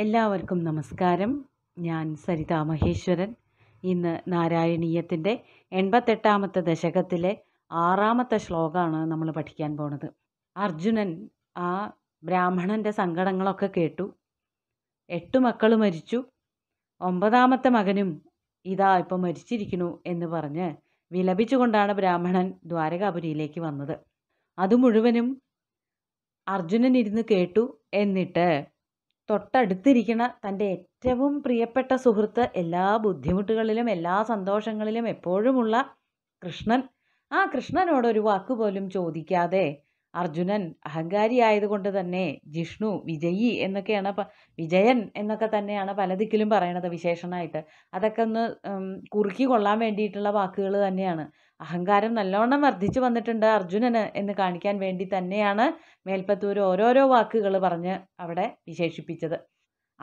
എല്ലാവർക്കും നമസ്കാരം ഞാൻ സരിത മഹേശ്വരൻ ഇന്ന് നാരായണീയത്തിൻ്റെ എൺപത്തെട്ടാമത്തെ ദശകത്തിലെ ആറാമത്തെ ശ്ലോകമാണ് നമ്മൾ പഠിക്കാൻ പോണത് അർജുനൻ ആ ബ്രാഹ്മണൻ്റെ സങ്കടങ്ങളൊക്കെ കേട്ടു എട്ട് മക്കൾ മരിച്ചു ഒമ്പതാമത്തെ മകനും ഇതാ ഇപ്പം മരിച്ചിരിക്കുന്നു എന്ന് പറഞ്ഞ് വിലപിച്ചുകൊണ്ടാണ് ബ്രാഹ്മണൻ ദ്വാരകാപുരിയിലേക്ക് വന്നത് അത് മുഴുവനും അർജുനൻ ഇരുന്ന് കേട്ടു എന്നിട്ട് തൊട്ടടുത്തിരിക്കുന്ന തൻ്റെ ഏറ്റവും പ്രിയപ്പെട്ട സുഹൃത്ത് എല്ലാ ബുദ്ധിമുട്ടുകളിലും എല്ലാ സന്തോഷങ്ങളിലും എപ്പോഴുമുള്ള കൃഷ്ണൻ ആ കൃഷ്ണനോട് ഒരു വാക്ക് പോലും ചോദിക്കാതെ അർജുനൻ അഹങ്കാരിയായതുകൊണ്ട് തന്നെ ജിഷ്ണു വിജയി എന്നൊക്കെയാണ് വിജയൻ എന്നൊക്കെ തന്നെയാണ് പല ദിക്കിലും പറയണത് വിശേഷണമായിട്ട് അതൊക്കെ ഒന്ന് കുറുക്കി കൊള്ളാൻ വേണ്ടിയിട്ടുള്ള വാക്കുകൾ തന്നെയാണ് അഹങ്കാരം നല്ലോണം വർദ്ധിച്ചു വന്നിട്ടുണ്ട് അർജുനന് എന്ന് കാണിക്കാൻ വേണ്ടി തന്നെയാണ് മേൽപ്പത്തൂർ ഓരോരോ വാക്കുകൾ പറഞ്ഞ് അവിടെ വിശേഷിപ്പിച്ചത്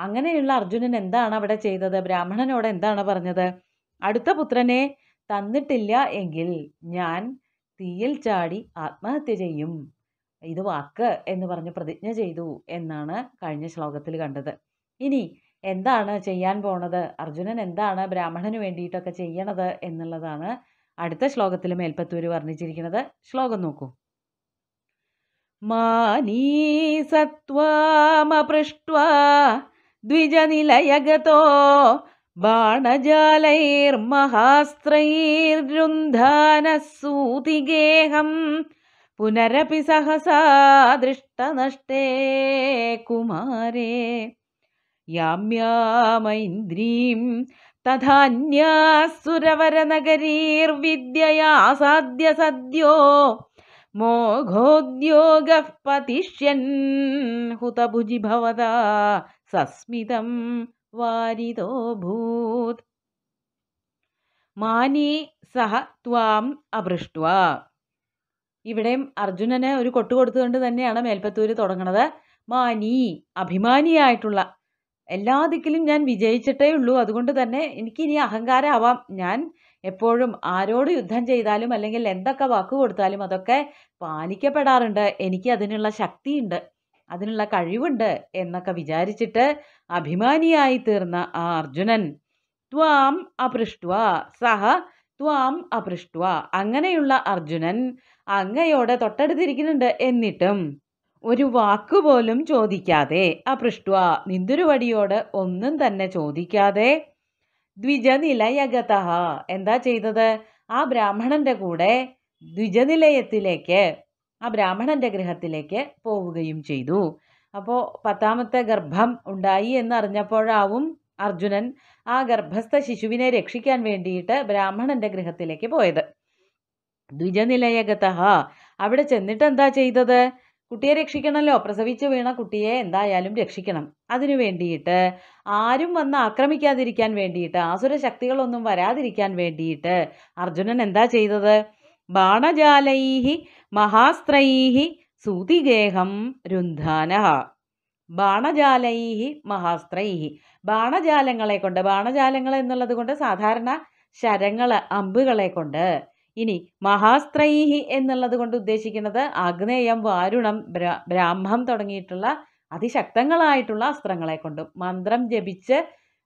അങ്ങനെയുള്ള അർജുനൻ എന്താണ് അവിടെ ചെയ്തത് ബ്രാഹ്മണനോട് എന്താണ് പറഞ്ഞത് അടുത്ത പുത്രനെ തന്നിട്ടില്ല എങ്കിൽ ഞാൻ തീയിൽ ചാടി ആത്മഹത്യ ചെയ്യും ഇത് വാക്ക് എന്ന് പറഞ്ഞ് പ്രതിജ്ഞ ചെയ്തു എന്നാണ് കഴിഞ്ഞ ശ്ലോകത്തിൽ കണ്ടത് ഇനി എന്താണ് ചെയ്യാൻ പോണത് അർജുനൻ എന്താണ് ബ്രാഹ്മണന് വേണ്ടിയിട്ടൊക്കെ ചെയ്യണത് എന്നുള്ളതാണ് അടുത്ത ശ്ലോകത്തിൽ മേൽപ്പത്തൂര് വർണ്ണിച്ചിരിക്കുന്നത് ശ്ലോകം നോക്കൂ മാനീ സത്വാമപൃഷ്ട്വാ ദ്വിജനിലയഗതോ ബാണജാലൈർമഹാസ്ത്രൈരുന്ധാനസൂതിഗേഹം പുനരപി സഹസാ ദൃഷ്ടനഷ്ടേ കുമാരേ യാമ്യാമൈന്ദ്രീം തഥാന്യാസുരവരനഗരീർവിദ്യയാ സാധ്യ സദ്യോ മോഘോദ്യോഗഃ പതിഷ്യൻ ഹുതഭുജി ഭവത സസ്മിതം വാരിതോ ഭൂത് മാനി സഹ ത്വാം അപൃഷ്ട്വ ഇവിടെയും അർജുനന് ഒരു കൊട്ടുകൊടുത്തുകൊണ്ട് തന്നെയാണ് മേൽപ്പത്തൂര് തുടങ്ങണത് മാനി അഭിമാനിയായിട്ടുള്ള എല്ലാ ദിക്കിലും ഞാൻ വിജയിച്ചിട്ടേ ഉള്ളൂ അതുകൊണ്ട് തന്നെ എനിക്ക് ഇനി അഹങ്കാരമാവാം ഞാൻ എപ്പോഴും ആരോട് യുദ്ധം ചെയ്താലും അല്ലെങ്കിൽ എന്തൊക്കെ വാക്ക് കൊടുത്താലും അതൊക്കെ പാലിക്കപ്പെടാറുണ്ട് എനിക്ക് അതിനുള്ള ശക്തിയുണ്ട് അതിനുള്ള കഴിവുണ്ട് എന്നൊക്കെ വിചാരിച്ചിട്ട് അഭിമാനിയായി തീർന്ന ആ അർജുനൻ ത്വാം അപൃഷ്ട്വ സഹ ത്വാം അപൃഷ്ട്വ അങ്ങനെയുള്ള അർജുനൻ അങ്ങയോടെ തൊട്ടടുത്തിരിക്കുന്നുണ്ട് എന്നിട്ടും ഒരു വാക്കുപോലും ചോദിക്കാതെ അപൃഷ്ട്വ നിന്തുരുവടിയോട് ഒന്നും തന്നെ ചോദിക്കാതെ ദ്വിജനിലയകത്ത എന്താ ചെയ്തത് ആ ബ്രാഹ്മണന്റെ കൂടെ ദ്വിജനിലയത്തിലേക്ക് ആ ബ്രാഹ്മണന്റെ ഗൃഹത്തിലേക്ക് പോവുകയും ചെയ്തു അപ്പോൾ പത്താമത്തെ ഗർഭം ഉണ്ടായി എന്നറിഞ്ഞപ്പോഴാവും അർജുനൻ ആ ഗർഭസ്ഥ ശിശുവിനെ രക്ഷിക്കാൻ വേണ്ടിയിട്ട് ബ്രാഹ്മണന്റെ ഗൃഹത്തിലേക്ക് പോയത് ദ്വിജനിലയകത്ത അവിടെ ചെന്നിട്ട് എന്താ ചെയ്തത് കുട്ടിയെ രക്ഷിക്കണമല്ലോ പ്രസവിച്ച് വീണ കുട്ടിയെ എന്തായാലും രക്ഷിക്കണം അതിനു വേണ്ടിയിട്ട് ആരും വന്ന് ആക്രമിക്കാതിരിക്കാൻ വേണ്ടിയിട്ട് ആസുര ശക്തികളൊന്നും വരാതിരിക്കാൻ വേണ്ടിയിട്ട് അർജുനൻ എന്താ ചെയ്തത് ബാണജാലൈഹി മഹാസ്ത്രൈഹി സൂതിഗേഹം രുന്ധാനഹ ബാണജാലൈഹി മഹാസ്ത്രൈഹി ബാണജാലങ്ങളെ കൊണ്ട് ബാണജാലങ്ങൾ എന്നുള്ളത് കൊണ്ട് സാധാരണ ശരങ്ങൾ അമ്പുകളെ കൊണ്ട് ഇനി മഹാസ്ത്രൈഹി എന്നുള്ളത് കൊണ്ട് ഉദ്ദേശിക്കുന്നത് ആഗ്നേയം വാരുണം ബ്രാഹ്മം തുടങ്ങിയിട്ടുള്ള അതിശക്തങ്ങളായിട്ടുള്ള അസ്ത്രങ്ങളെ കൊണ്ടും മന്ത്രം ജപിച്ച്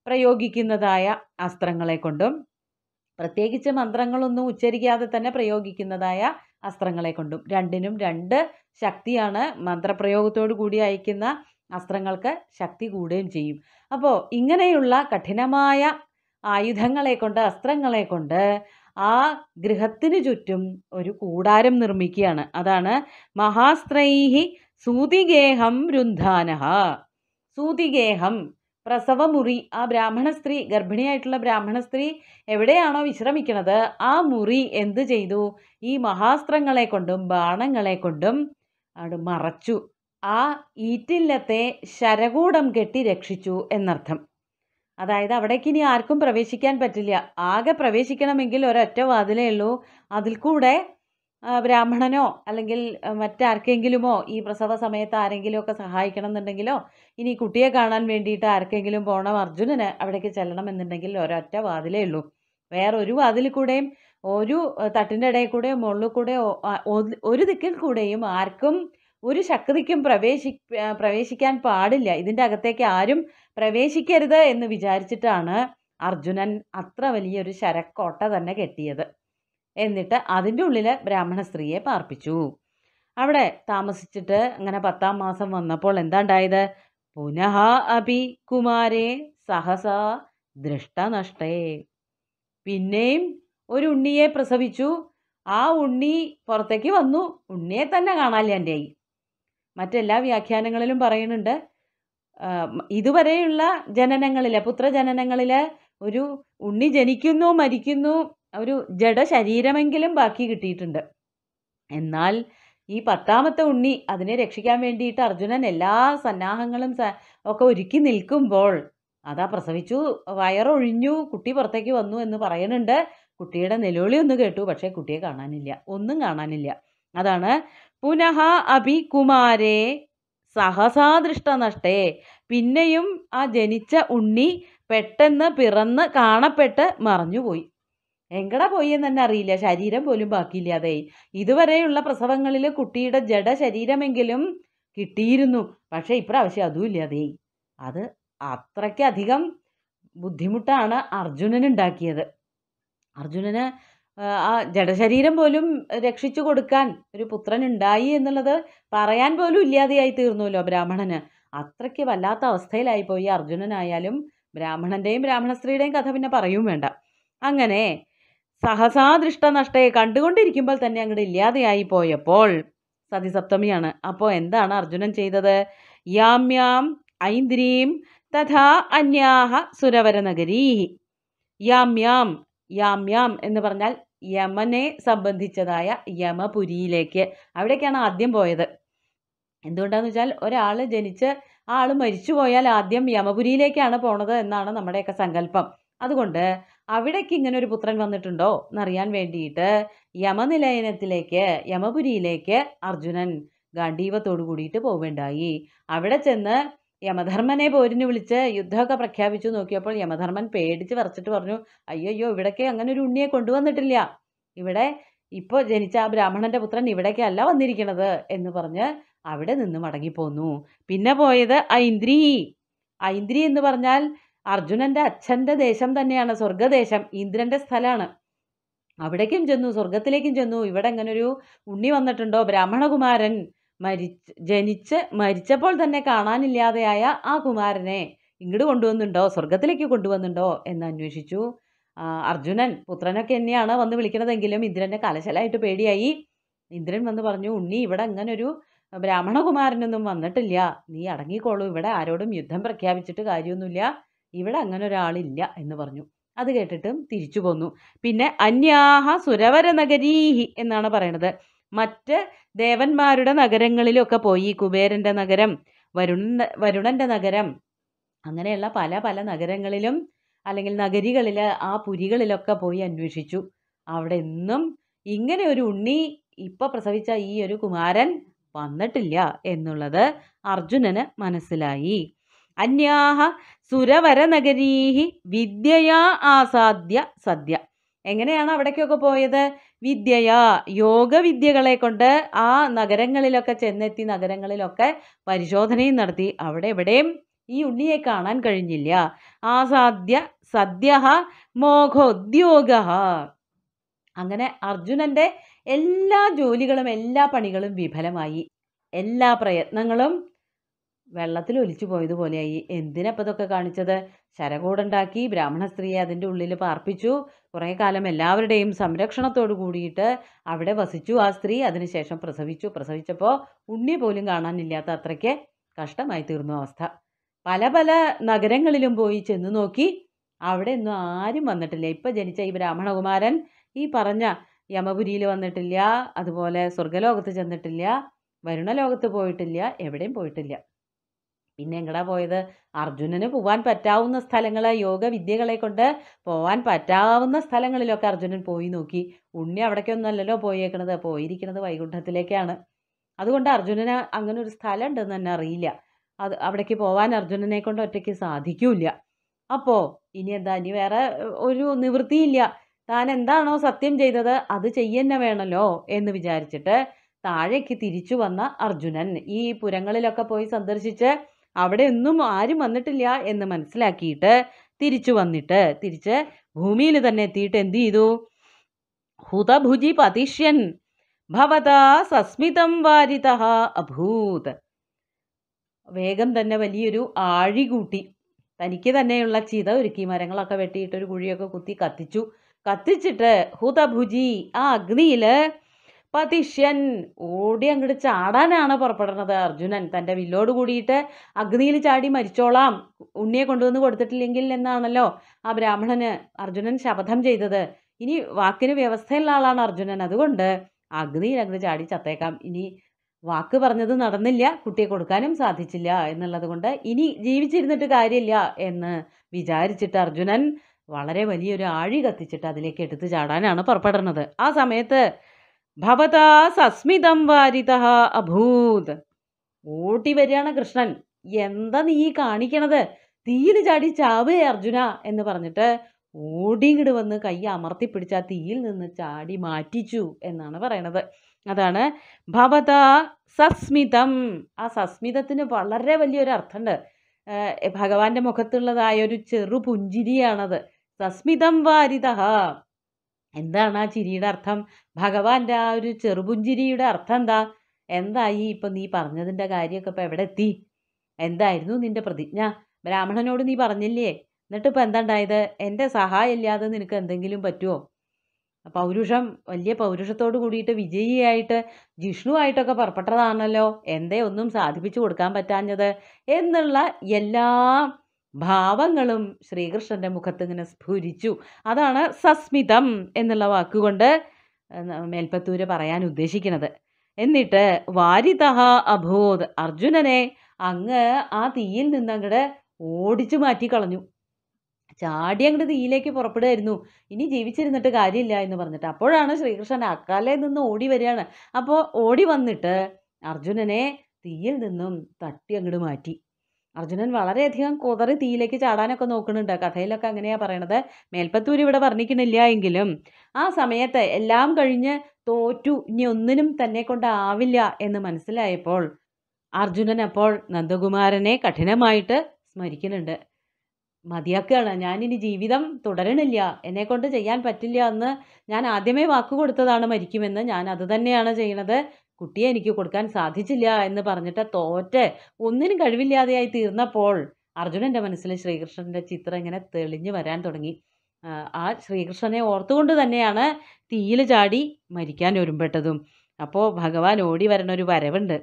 പ്രയോഗിക്കുന്നതായ അസ്ത്രങ്ങളെ കൊണ്ടും പ്രത്യേകിച്ച് മന്ത്രങ്ങളൊന്നും ഉച്ചരിക്കാതെ തന്നെ പ്രയോഗിക്കുന്നതായ അസ്ത്രങ്ങളെ കൊണ്ടും രണ്ടിനും രണ്ട് ശക്തിയാണ് മന്ത്രപ്രയോഗത്തോടു കൂടി അയക്കുന്ന അസ്ത്രങ്ങൾക്ക് ശക്തി കൂടുകയും ചെയ്യും അപ്പോൾ ഇങ്ങനെയുള്ള കഠിനമായ ആയുധങ്ങളെ കൊണ്ട് അസ്ത്രങ്ങളെ കൊണ്ട് ആ ഗൃഹത്തിന് ചുറ്റും ഒരു കൂടാരം നിർമ്മിക്കുകയാണ് അതാണ് മഹാസ്ത്രൈഹി സൂതിഗേഹം രുന്ധാനഹ സൂതിഗേഹം പ്രസവമുറി ആ ബ്രാഹ്മണ സ്ത്രീ ഗർഭിണിയായിട്ടുള്ള ബ്രാഹ്മണ സ്ത്രീ എവിടെയാണോ വിശ്രമിക്കുന്നത് ആ മുറി എന്ത് ചെയ്തു ഈ മഹാസ്ത്രങ്ങളെ കൊണ്ടും ബാണങ്ങളെ കൊണ്ടും അവിടെ മറച്ചു ആ ഈറ്റില്ലത്തെ ശരകൂടം കെട്ടി രക്ഷിച്ചു എന്നർത്ഥം അതായത് അവിടേക്ക് ഇനി ആർക്കും പ്രവേശിക്കാൻ പറ്റില്ല ആകെ പ്രവേശിക്കണമെങ്കിൽ ഒരൊറ്റ വാതിലേ ഉള്ളൂ അതിൽ കൂടെ ബ്രാഹ്മണനോ അല്ലെങ്കിൽ മറ്റാർക്കെങ്കിലുമോ ഈ പ്രസവ സമയത്ത് ആരെങ്കിലുമൊക്കെ സഹായിക്കണം എന്നുണ്ടെങ്കിലോ ഇനി കുട്ടിയെ കാണാൻ വേണ്ടിയിട്ട് ആർക്കെങ്കിലും പോകണം അർജുനന് അവിടേക്ക് ചെല്ലണം എന്നുണ്ടെങ്കിൽ ഒരൊറ്റ വാതിലേ ഉള്ളൂ വേറൊരു വാതിൽ കൂടെയും ഒരു തട്ടിൻ്റെ ഇടയിൽ കൂടെയും മുകളിൽ കൂടെയോ ഒരു ദിക്കിൽ കൂടെയും ആർക്കും ഒരു ശക്തിക്കും പ്രവേശി പ്രവേശിക്കാൻ പാടില്ല ഇതിൻ്റെ അകത്തേക്ക് ആരും പ്രവേശിക്കരുത് എന്ന് വിചാരിച്ചിട്ടാണ് അർജുനൻ അത്ര വലിയൊരു ശരക്കോട്ട തന്നെ കെട്ടിയത് എന്നിട്ട് അതിൻ്റെ ഉള്ളിൽ ബ്രാഹ്മണ സ്ത്രീയെ പാർപ്പിച്ചു അവിടെ താമസിച്ചിട്ട് അങ്ങനെ പത്താം മാസം വന്നപ്പോൾ എന്താണ്ടായത് പുനഃ അഭി കുമാരേ സഹസ ദൃഷ്ടനഷ്ടേ പിന്നെയും ഒരു ഉണ്ണിയെ പ്രസവിച്ചു ആ ഉണ്ണി പുറത്തേക്ക് വന്നു ഉണ്ണിയെ തന്നെ കാണാനില്ല എൻ്റെ മറ്റെല്ലാ വ്യാഖ്യാനങ്ങളിലും പറയുന്നുണ്ട് ഇതുവരെയുള്ള ജനനങ്ങളിലെ പുത്രജനനങ്ങളിലെ ഒരു ഉണ്ണി ജനിക്കുന്നു മരിക്കുന്നു ഒരു ജഡ ശരീരമെങ്കിലും ബാക്കി കിട്ടിയിട്ടുണ്ട് എന്നാൽ ഈ പത്താമത്തെ ഉണ്ണി അതിനെ രക്ഷിക്കാൻ വേണ്ടിയിട്ട് അർജുനൻ എല്ലാ സന്നാഹങ്ങളും ഒക്കെ ഒരുക്കി നിൽക്കുമ്പോൾ അതാ പ്രസവിച്ചു വയറൊഴിഞ്ഞു കുട്ടി പുറത്തേക്ക് വന്നു എന്ന് പറയുന്നുണ്ട് കുട്ടിയുടെ നിലവിളി ഒന്ന് കേട്ടു പക്ഷേ കുട്ടിയെ കാണാനില്ല ഒന്നും കാണാനില്ല അതാണ് പുനഃ അഭി കുമാരേ സഹസാദൃഷ്ടനഷ്ടേ പിന്നെയും ആ ജനിച്ച ഉണ്ണി പെട്ടെന്ന് പിറന്ന് കാണപ്പെട്ട് മറഞ്ഞുപോയി എങ്കട പോയി എന്ന് തന്നെ അറിയില്ല ശരീരം പോലും ബാക്കിയില്ലാതെ ഇതുവരെയുള്ള പ്രസവങ്ങളിൽ കുട്ടിയുടെ ജഡ ശരീരമെങ്കിലും കിട്ടിയിരുന്നു പക്ഷേ ഇപ്രാവശ്യം അതും ഇല്ലാതെ അത് അത്രയ്ക്കധികം ബുദ്ധിമുട്ടാണ് ഉണ്ടാക്കിയത് അർജുനന് ആ ജഡശരീരം പോലും രക്ഷിച്ചു കൊടുക്കാൻ ഒരു പുത്രൻ ഉണ്ടായി എന്നുള്ളത് പറയാൻ പോലും ഇല്ലാതെയായി തീർന്നുവല്ലോ ബ്രാഹ്മണന് അത്രയ്ക്ക് വല്ലാത്ത പോയി അർജുനനായാലും ബ്രാഹ്മണന്റെയും ബ്രാഹ്മണ സ്ത്രീയുടെയും കഥ പിന്നെ പറയും വേണ്ട അങ്ങനെ സഹസാദൃഷ്ട നഷ്ടയെ കണ്ടുകൊണ്ടിരിക്കുമ്പോൾ തന്നെ അങ്ങോട്ട് ഇല്ലാതെയായി പോയപ്പോൾ സതിസപ്തമിയാണ് അപ്പോൾ എന്താണ് അർജുനൻ ചെയ്തത് യാമ്യാം ഐന്ദ്രീം തഥാ അന്യാഹ സുരവരനഗരീ യാമ്യാം യാം യാം എന്ന് പറഞ്ഞാൽ യമനെ സംബന്ധിച്ചതായ യമപുരിയിലേക്ക് അവിടേക്കാണ് ആദ്യം പോയത് എന്തുകൊണ്ടാന്ന് വെച്ചാൽ ഒരാൾ ജനിച്ച് ആ ആൾ മരിച്ചു പോയാൽ ആദ്യം യമപുരിയിലേക്കാണ് പോണത് എന്നാണ് നമ്മുടെയൊക്കെ സങ്കല്പം അതുകൊണ്ട് അവിടേക്ക് ഇങ്ങനെ ഒരു പുത്രൻ വന്നിട്ടുണ്ടോ എന്നറിയാൻ വേണ്ടിയിട്ട് യമനിലയനത്തിലേക്ക് യമപുരിയിലേക്ക് അർജുനൻ ഗാന്ധീവത്തോടു കൂടിയിട്ട് പോവുകയുണ്ടായി അവിടെ ചെന്ന് യമധർമ്മനെ പോരിന് വിളിച്ച് യുദ്ധമൊക്കെ പ്രഖ്യാപിച്ചു നോക്കിയപ്പോൾ യമധർമ്മൻ പേടിച്ച് വറച്ചിട്ട് പറഞ്ഞു അയ്യോ ഇവിടേക്ക് അങ്ങനെ ഒരു ഉണ്ണിയെ കൊണ്ടുവന്നിട്ടില്ല ഇവിടെ ഇപ്പോൾ ജനിച്ച ആ ബ്രാഹ്മണൻ്റെ പുത്രൻ ഇവിടേക്കല്ല വന്നിരിക്കണത് എന്ന് പറഞ്ഞ് അവിടെ നിന്ന് മടങ്ങിപ്പോന്നു പിന്നെ പോയത് ഐന്ദ്രി ഐന്ദ്രി എന്ന് പറഞ്ഞാൽ അർജുനൻ്റെ അച്ഛൻ്റെ ദേശം തന്നെയാണ് സ്വർഗദേശം ഇന്ദ്രൻ്റെ സ്ഥലമാണ് അവിടേക്കും ചെന്നു സ്വർഗത്തിലേക്കും ചെന്നു ഇവിടെ അങ്ങനെ ഒരു ഉണ്ണി വന്നിട്ടുണ്ടോ ബ്രാഹ്മണകുമാരൻ മരി ജനിച്ച് മരിച്ചപ്പോൾ തന്നെ കാണാനില്ലാതെയായ ആ കുമാരനെ ഇങ്ങോട്ട് കൊണ്ടുവന്നുണ്ടോ സ്വർഗത്തിലേക്ക് കൊണ്ടുവന്നുണ്ടോ എന്ന് അന്വേഷിച്ചു അർജുനൻ പുത്രനൊക്കെ എന്നെയാണ് വന്ന് വിളിക്കണതെങ്കിലും ഇന്ദ്രൻ്റെ കലശലായിട്ട് പേടിയായി ഇന്ദ്രൻ വന്ന് പറഞ്ഞു ഉണ്ണി ഇവിടെ അങ്ങനൊരു ബ്രാഹ്മണകുമാരനൊന്നും വന്നിട്ടില്ല നീ അടങ്ങിക്കോളൂ ഇവിടെ ആരോടും യുദ്ധം പ്രഖ്യാപിച്ചിട്ട് കാര്യമൊന്നുമില്ല ഇവിടെ അങ്ങനെ ഒരാളില്ല എന്ന് പറഞ്ഞു അത് കേട്ടിട്ടും തിരിച്ചു പോന്നു പിന്നെ അന്യാഹ സുരവര നഗരീഹി എന്നാണ് പറയണത് മറ്റ് ദേവന്മാരുടെ നഗരങ്ങളിലൊക്കെ പോയി കുബേരൻ്റെ നഗരം വരുണ വരുണൻ്റെ നഗരം അങ്ങനെയുള്ള പല പല നഗരങ്ങളിലും അല്ലെങ്കിൽ നഗരികളിൽ ആ പുരികളിലൊക്കെ പോയി അന്വേഷിച്ചു അവിടെ എന്നും ഇങ്ങനെ ഒരു ഉണ്ണി ഇപ്പോൾ പ്രസവിച്ച ഈ ഒരു കുമാരൻ വന്നിട്ടില്ല എന്നുള്ളത് അർജുനന് മനസ്സിലായി അന്യാഹ സുരവര നഗരീഹി വിദ്യയാ ആസാദ്യ സദ്യ എങ്ങനെയാണ് അവിടേക്കൊക്കെ പോയത് വിദ്യയാ യോഗവിദ്യകളെ കൊണ്ട് ആ നഗരങ്ങളിലൊക്കെ ചെന്നെത്തി നഗരങ്ങളിലൊക്കെ പരിശോധനയും നടത്തി അവിടെ എവിടെയും ഈ ഉണ്ണിയെ കാണാൻ കഴിഞ്ഞില്ല ആസാദ്യ സദ്യ മോഘോദ്യോഗ അങ്ങനെ അർജുനൻ്റെ എല്ലാ ജോലികളും എല്ലാ പണികളും വിഫലമായി എല്ലാ പ്രയത്നങ്ങളും വെള്ളത്തിൽ ഒലിച്ചു പോയതുപോലെയായി എന്തിനപ്പോൾ ഇതൊക്കെ കാണിച്ചത് ശരകൂടുണ്ടാക്കി ബ്രാഹ്മണ സ്ത്രീയെ അതിൻ്റെ ഉള്ളിൽ പാർപ്പിച്ചു കുറേ കാലം എല്ലാവരുടെയും സംരക്ഷണത്തോട് കൂടിയിട്ട് അവിടെ വസിച്ചു ആ സ്ത്രീ അതിനുശേഷം പ്രസവിച്ചു പ്രസവിച്ചപ്പോൾ ഉണ്ണി പോലും കാണാനില്ലാത്ത അത്രയ്ക്ക് കഷ്ടമായി തീർന്നു അവസ്ഥ പല പല നഗരങ്ങളിലും പോയി ചെന്ന് നോക്കി അവിടെ ഒന്നും ആരും വന്നിട്ടില്ല ഇപ്പം ജനിച്ച ഈ ബ്രാഹ്മണകുമാരൻ ഈ പറഞ്ഞ യമപുരിയിൽ വന്നിട്ടില്ല അതുപോലെ സ്വർഗലോകത്ത് ചെന്നിട്ടില്ല വരുണലോകത്ത് പോയിട്ടില്ല എവിടെയും പോയിട്ടില്ല പിന്നെ എങ്ങടാ പോയത് അർജുനന് പോവാൻ പറ്റാവുന്ന സ്ഥലങ്ങൾ യോഗ വിദ്യകളെ കൊണ്ട് പോവാൻ പറ്റാവുന്ന സ്ഥലങ്ങളിലൊക്കെ അർജുനൻ പോയി നോക്കി ഉണ്ണി അവിടേക്കൊന്നല്ലല്ലോ പോയേക്കണത് പോയിരിക്കുന്നത് വൈകുണ്ഠത്തിലേക്കാണ് അതുകൊണ്ട് അർജുനന് അങ്ങനെ ഒരു സ്ഥലം ഉണ്ടെന്ന് തന്നെ അറിയില്ല അത് അവിടേക്ക് പോവാൻ അർജുനനെ കൊണ്ട് ഒറ്റയ്ക്ക് സാധിക്കൂല അപ്പോൾ ഇനി എന്താ ഇനി വേറെ ഒരു നിവൃത്തിയില്ല താൻ എന്താണോ സത്യം ചെയ്തത് അത് ചെയ്യന്നെ വേണമല്ലോ എന്ന് വിചാരിച്ചിട്ട് താഴേക്ക് തിരിച്ചു വന്ന അർജുനൻ ഈ പുരങ്ങളിലൊക്കെ പോയി സന്ദർശിച്ച് അവിടെ ഒന്നും ആരും വന്നിട്ടില്ല എന്ന് മനസ്സിലാക്കിയിട്ട് തിരിച്ചു വന്നിട്ട് തിരിച്ച് ഭൂമിയിൽ തന്നെ എത്തിയിട്ട് എന്ത് ചെയ്തു ഹുതഭുജി പതിഷ്യൻ ഭവതാ സസ്മിതം വാരിത അഭൂത് വേഗം തന്നെ വലിയൊരു ആഴി കൂട്ടി തനിക്ക് തന്നെയുള്ള ചിത ഒരുക്കി മരങ്ങളൊക്കെ വെട്ടിയിട്ട് ഒരു കുഴിയൊക്കെ കുത്തി കത്തിച്ചു കത്തിച്ചിട്ട് ഹുതഭുജി ആ അഗ്നിയിൽ പതിഷ്യൻ ഓടി അങ്ങോട്ട് ചാടാനാണ് പുറപ്പെടുന്നത് അർജുനൻ തൻ്റെ വില്ലോട് കൂടിയിട്ട് അഗ്നിയിൽ ചാടി മരിച്ചോളാം ഉണ്ണിയെ കൊണ്ടുവന്ന് കൊടുത്തിട്ടില്ലെങ്കിൽ എന്നാണല്ലോ ആ ബ്രാഹ്മണന് അർജുനൻ ശപഥം ചെയ്തത് ഇനി വാക്കിന് വ്യവസ്ഥയുള്ള ആളാണ് അർജുനൻ അതുകൊണ്ട് അഗ്നിയിൽ അങ്ങോട്ട് ചാടി ചത്തേക്കാം ഇനി വാക്ക് പറഞ്ഞത് നടന്നില്ല കുട്ടിയെ കൊടുക്കാനും സാധിച്ചില്ല എന്നുള്ളത് കൊണ്ട് ഇനി ജീവിച്ചിരുന്നിട്ട് കാര്യമില്ല എന്ന് വിചാരിച്ചിട്ട് അർജുനൻ വളരെ വലിയൊരു ആഴി കത്തിച്ചിട്ട് അതിലേക്ക് എടുത്തു ചാടാനാണ് പുറപ്പെടുന്നത് ആ സമയത്ത് ഭവതാ സസ്മിതം വാരിത അഭൂത് ഓട്ടി വരികയാണ് കൃഷ്ണൻ എന്താ നീ കാണിക്കണത് തീയിൽ ചാടി ചാവേ അർജുന എന്ന് പറഞ്ഞിട്ട് ഓടിയിങ്ങോട് വന്ന് കൈ അമർത്തി പിടിച്ച തീയിൽ നിന്ന് ചാടി മാറ്റിച്ചു എന്നാണ് പറയണത് അതാണ് ഭവത സസ്മിതം ആ സസ്മിതത്തിന് വളരെ വലിയൊരു അർത്ഥമുണ്ട് ഭഗവാന്റെ മുഖത്തുള്ളതായ ഒരു ചെറു പുഞ്ചിരിയാണത് സസ്മിതം വാരിത എന്താണ് ആ ചിരിയുടെ അർത്ഥം ഭഗവാന്റെ ആ ഒരു ചെറുപുഞ്ചിരിയുടെ അർത്ഥം എന്താ എന്തായി ഇപ്പം നീ പറഞ്ഞതിൻ്റെ കാര്യമൊക്കെ ഇപ്പം എവിടെ എത്തി എന്തായിരുന്നു നിന്റെ പ്രതിജ്ഞ ബ്രാഹ്മണനോട് നീ പറഞ്ഞില്ലേ എന്നിട്ട് ഇപ്പം എന്താ ഉണ്ടായത് എൻ്റെ സഹായം ഇല്ലാതെ നിനക്ക് എന്തെങ്കിലും പറ്റുമോ പൗരുഷം വലിയ പൗരുഷത്തോട് കൂടിയിട്ട് വിജയിയായിട്ട് ജിഷ്ണുവായിട്ടൊക്കെ പുറപ്പെട്ടതാണല്ലോ എന്തേ ഒന്നും സാധിപ്പിച്ചു കൊടുക്കാൻ പറ്റാഞ്ഞത് എന്നുള്ള എല്ലാ ഭാവങ്ങളും ശ്രീകൃഷ്ണൻ്റെ മുഖത്ത് ഇങ്ങനെ സ്ഫുരിച്ചു അതാണ് സസ്മിതം എന്നുള്ള വാക്കുകൊണ്ട് മേൽപ്പത്തൂര് പറയാൻ ഉദ്ദേശിക്കുന്നത് എന്നിട്ട് വാരിതഹ അബോധ് അർജുനനെ അങ്ങ് ആ തീയിൽ നിന്ന് അങ്ങോട്ട് ഓടിച്ചു മാറ്റിക്കളഞ്ഞു ചാടി അങ്ങോട്ട് തീയിലേക്ക് പുറപ്പെടുമായിരുന്നു ഇനി ജീവിച്ചിരുന്നിട്ട് കാര്യമില്ല എന്ന് പറഞ്ഞിട്ട് അപ്പോഴാണ് ശ്രീകൃഷ്ണൻ അക്കാലെ നിന്ന് ഓടി വരികയാണ് അപ്പോൾ ഓടി വന്നിട്ട് അർജുനനെ തീയിൽ നിന്നും തട്ടി അങ്ങോട്ട് മാറ്റി അർജുനൻ വളരെയധികം കുതറി തീയിലേക്ക് ചാടാനൊക്കെ നോക്കുന്നുണ്ട് കഥയിലൊക്കെ അങ്ങനെയാ പറയണത് മേൽപ്പത്തൂർ ഇവിടെ വർണ്ണിക്കണില്ല എങ്കിലും ആ സമയത്ത് എല്ലാം കഴിഞ്ഞ് തോറ്റു ഇനി ഒന്നിനും തന്നെ കൊണ്ടാവില്ല എന്ന് മനസ്സിലായപ്പോൾ അർജുനൻ അപ്പോൾ നന്ദകുമാരനെ കഠിനമായിട്ട് സ്മരിക്കുന്നുണ്ട് മതിയാക്കുകയാണ് ഞാനിനി ജീവിതം തുടരണില്ല കൊണ്ട് ചെയ്യാൻ പറ്റില്ല എന്ന് ഞാൻ ആദ്യമേ വാക്ക് കൊടുത്തതാണ് മരിക്കുമെന്ന് ഞാൻ അത് തന്നെയാണ് ചെയ്യണത് കുട്ടിയെ എനിക്ക് കൊടുക്കാൻ സാധിച്ചില്ല എന്ന് പറഞ്ഞിട്ട് തോറ്റ് ഒന്നിനും കഴിവില്ലാതെയായി തീർന്നപ്പോൾ അർജുനൻ്റെ മനസ്സിൽ ശ്രീകൃഷ്ണൻ്റെ ചിത്രം ഇങ്ങനെ തെളിഞ്ഞു വരാൻ തുടങ്ങി ആ ശ്രീകൃഷ്ണനെ ഓർത്തുകൊണ്ട് തന്നെയാണ് തീയിൽ ചാടി മരിക്കാൻ ഒരുമ്പെട്ടതും അപ്പോൾ ഭഗവാൻ ഓടി വരണ ഒരു വരവുണ്ട്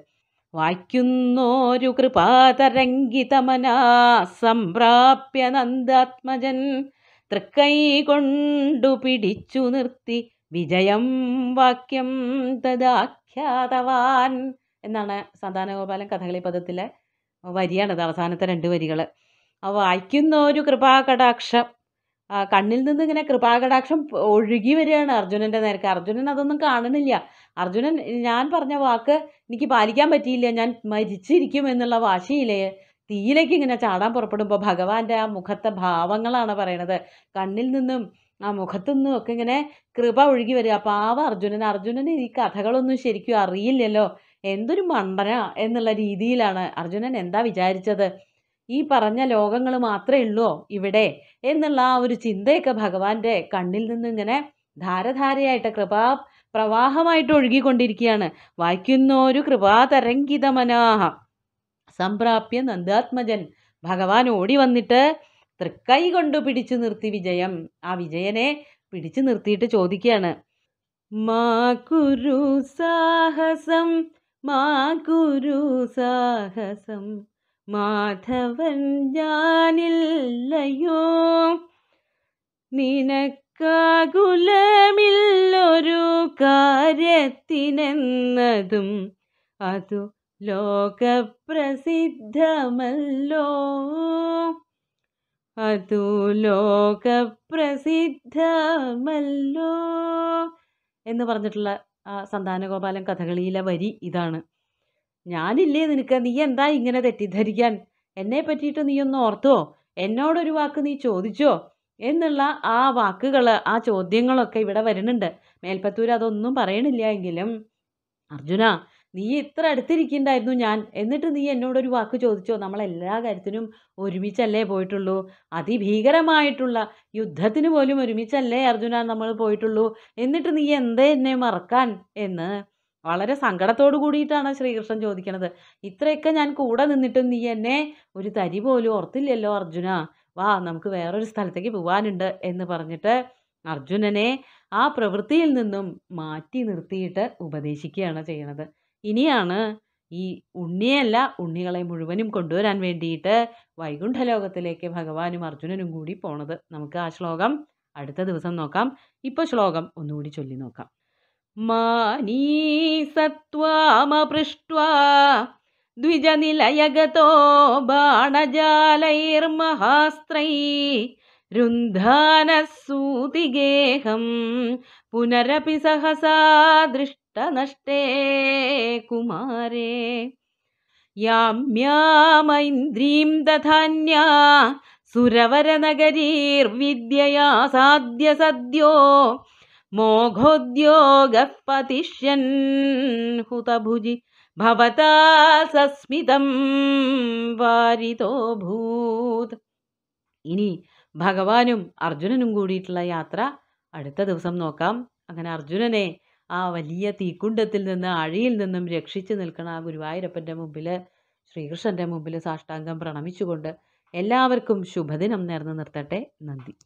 വായിക്കുന്നോരു കൃപാതരംഗിതമനാ സംപ്രാപ്യ നന്ദാത്മജൻ തൃക്കൈ കൊണ്ടു പിടിച്ചു നിർത്തി വിജയം വാക്യം തദാഖ്യാതവാൻ എന്നാണ് സന്താനഗോപാലൻ കഥകളി പദത്തിലെ വരിയാണത് അവസാനത്തെ രണ്ട് വരികൾ ആ വായിക്കുന്ന ഒരു കൃപാകടാക്ഷം കണ്ണിൽ നിന്ന് ഇങ്ങനെ കൃപാകടാക്ഷം ഒഴുകി വരികയാണ് അർജുനൻ്റെ നേരത്തെ അർജുനൻ അതൊന്നും കാണുന്നില്ല അർജുനൻ ഞാൻ പറഞ്ഞ വാക്ക് എനിക്ക് പാലിക്കാൻ പറ്റിയില്ല ഞാൻ മരിച്ചിരിക്കും എന്നുള്ള വാശിയിലേ തീയിലേക്ക് ഇങ്ങനെ ചാടാൻ പുറപ്പെടുമ്പോൾ ഭഗവാന്റെ ആ മുഖത്തെ ഭാവങ്ങളാണ് പറയണത് കണ്ണിൽ നിന്നും ആ മുഖത്തുനിന്നും ഒക്കെ ഇങ്ങനെ കൃപ ഒഴുകി വരിക പാവ അർജുനൻ അർജുനന് ഈ കഥകളൊന്നും ശരിക്കും അറിയില്ലല്ലോ എന്തൊരു മണ്ടന എന്നുള്ള രീതിയിലാണ് അർജുനൻ എന്താ വിചാരിച്ചത് ഈ പറഞ്ഞ ലോകങ്ങൾ മാത്രമേ ഉള്ളൂ ഇവിടെ എന്നുള്ള ആ ഒരു ചിന്തയൊക്കെ ഭഗവാന്റെ കണ്ണിൽ നിന്ന് ഇങ്ങനെ ധാരധാരയായിട്ട് കൃപാ പ്രവാഹമായിട്ട് ഒഴുകിക്കൊണ്ടിരിക്കുകയാണ് വായിക്കുന്നോരു കൃപാതരംഗിതമനാഹ സംപ്രാപ്യ നന്ദാത്മജൻ ഭഗവാൻ ഓടി വന്നിട്ട് തൃക്കൈ കൊണ്ട് പിടിച്ചു നിർത്തി വിജയം ആ വിജയനെ പിടിച്ചു നിർത്തിയിട്ട് ചോദിക്കുകയാണ് മാ കുരു സാഹസം മാ കുരു സാഹസം മാധവൻ ഞാനില്ലയോ നിനക്കാകുലമില്ലൊരു കാര്യത്തിനെന്നതും അതു ലോകപ്രസിദ്ധമല്ലോ അതു ലോകപ്രസിദ്ധമല്ലോ എന്ന് പറഞ്ഞിട്ടുള്ള ആ സന്താനഗോപാലൻ കഥകളിയിലെ വരി ഇതാണ് ഞാനില്ലേ നിനക്ക് നീ എന്താ ഇങ്ങനെ തെറ്റിദ്ധരിക്കാൻ എന്നെ പറ്റിയിട്ട് നീ ഒന്ന് ഓർത്തോ എന്നോടൊരു വാക്ക് നീ ചോദിച്ചോ എന്നുള്ള ആ വാക്കുകൾ ആ ചോദ്യങ്ങളൊക്കെ ഇവിടെ വരുന്നുണ്ട് മേൽപ്പത്തൂർ അതൊന്നും പറയണില്ല എങ്കിലും അർജുന നീ ഇത്ര അടുത്തിരിക്കുന്നുണ്ടായിരുന്നു ഞാൻ എന്നിട്ട് നീ എന്നോടൊരു വാക്ക് ചോദിച്ചോ എല്ലാ കാര്യത്തിനും ഒരുമിച്ചല്ലേ പോയിട്ടുള്ളൂ അതിഭീകരമായിട്ടുള്ള യുദ്ധത്തിന് പോലും ഒരുമിച്ചല്ലേ അർജുന നമ്മൾ പോയിട്ടുള്ളൂ എന്നിട്ട് നീ എന്തേ എന്നെ മറക്കാൻ എന്ന് വളരെ സങ്കടത്തോടു കൂടിയിട്ടാണ് ശ്രീകൃഷ്ണൻ ചോദിക്കണത് ഇത്രയൊക്കെ ഞാൻ കൂടെ നിന്നിട്ടും നീ എന്നെ ഒരു തരി പോലും ഓർത്തില്ലല്ലോ അർജുന വാ നമുക്ക് വേറൊരു സ്ഥലത്തേക്ക് പോവാനുണ്ട് എന്ന് പറഞ്ഞിട്ട് അർജുനനെ ആ പ്രവൃത്തിയിൽ നിന്നും മാറ്റി നിർത്തിയിട്ട് ഉപദേശിക്കുകയാണ് ചെയ്യണത് ഇനിയാണ് ഈ ഉണ്ണിയല്ല ഉണ്ണികളെ മുഴുവനും കൊണ്ടുവരാൻ വേണ്ടിയിട്ട് വൈകുണ്ഠലോകത്തിലേക്ക് ഭഗവാനും അർജുനനും കൂടി പോണത് നമുക്ക് ആ ശ്ലോകം അടുത്ത ദിവസം നോക്കാം ഇപ്പോൾ ശ്ലോകം ഒന്നുകൂടി ചൊല്ലി നോക്കാം മാനീ സത്വാമപൃഷ്ട്വാ द्विजनिलयगतो बाणजालैर्महास्त्रै रुन्धानः सूतिगेहं पुनरपि सहसा दृष्ट നഷ്ടേ കുമാരേ യാമ്യാമൈന്ദ്രീം ദധാന്യാ സുരവരനഗരീർവിദ്യയാ സാധ്യ സദ്യോ മോഘോദ്യോഗഃ പതിഷ്യൻ ഹുതഭുജി ഭവതാ സസ്മിതം വാരിതോ ഭൂത് ഇനി ഭഗവാനും അർജുനനും കൂടിയിട്ടുള്ള യാത്ര അടുത്ത ദിവസം നോക്കാം അങ്ങനെ അർജുനനെ ആ വലിയ തീക്കുണ്ടത്തിൽ നിന്ന് അഴിയിൽ നിന്നും രക്ഷിച്ചു നിൽക്കണം ആ ഗുരുവായൂരപ്പൻ്റെ മുമ്പിൽ ശ്രീകൃഷ്ണൻ്റെ മുമ്പിൽ സാഷ്ടാംഗം പ്രണമിച്ചുകൊണ്ട് എല്ലാവർക്കും ശുഭദിനം നേർന്നു നിർത്തട്ടെ നന്ദി